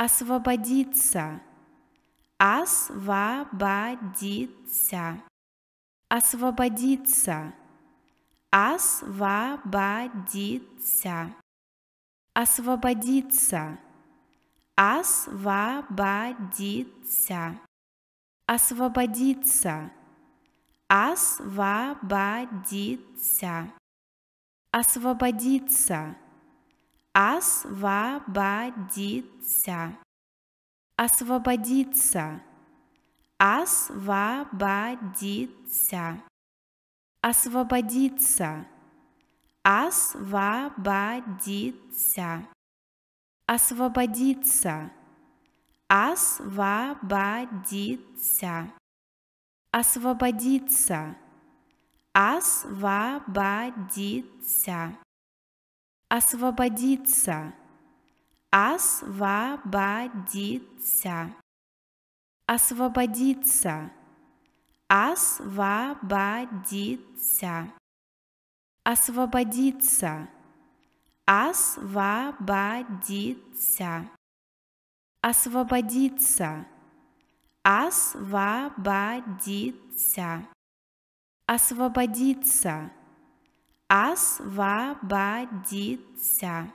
освободиться, освободиться, освободиться, освободиться, освободиться, освободиться, освободиться, освободиться, освободиться освободиться, освободиться, освободиться, освободиться, освободиться, освободиться, освободиться, освободиться, освободиться освободиться, освободиться, освободиться, освободиться, освободиться, освободиться, освободиться, освободиться, освободиться освободиться.